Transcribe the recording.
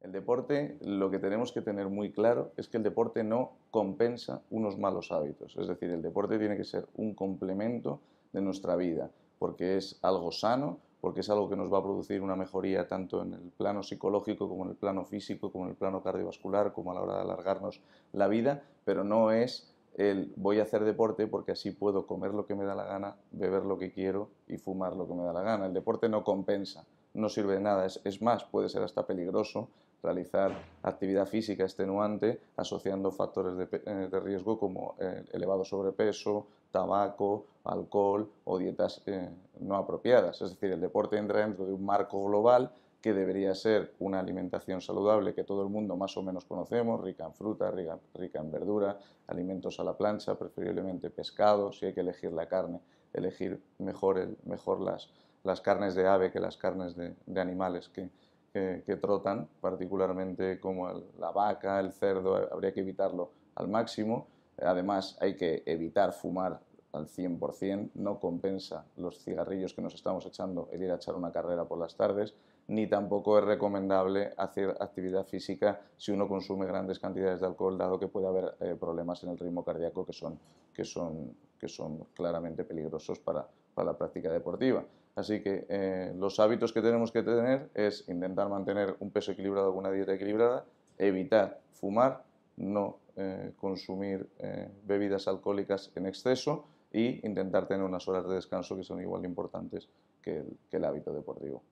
El deporte, lo que tenemos que tener muy claro es que el deporte no compensa unos malos hábitos. Es decir, el deporte tiene que ser un complemento de nuestra vida, porque es algo sano, porque es algo que nos va a producir una mejoría tanto en el plano psicológico como en el plano físico, como en el plano cardiovascular, como a la hora de alargarnos la vida, pero no es el voy a hacer deporte porque así puedo comer lo que me da la gana, beber lo que quiero y fumar lo que me da la gana. El deporte no compensa no sirve de nada. Es, más, puede ser hasta peligroso realizar actividad física extenuante asociando factores de, eh, de riesgo como eh, elevado sobrepeso, tabaco, alcohol o dietas eh, no apropiadas. Es decir, el deporte entra dentro de un marco global que debería ser una alimentación saludable que todo el mundo más o menos conocemos, rica en fruta, rica en verdura, alimentos a la plancha, preferiblemente pescado, si hay que elegir la carne elegir mejor, mejor las, carnes de ave que las carnes de, animales que, trotan, particularmente como la vaca, el cerdo, habría que evitarlo al máximo. Además, hay que evitar fumar al 100%, no compensa los cigarrillos que nos estamos echando el ir a echar una carrera por las tardes, ni tampoco es recomendable hacer actividad física si uno consume grandes cantidades de alcohol, dado que puede haber eh, problemas en el ritmo cardíaco que son, que son, que son claramente peligrosos para, para la práctica deportiva. Así que eh, los hábitos que tenemos que tener es intentar mantener un peso equilibrado, una dieta equilibrada, evitar fumar, no eh, consumir bebidas alcohólicas en exceso, y intentar tener unas horas de descanso que son igual de importantes que el, que el hábito deportivo.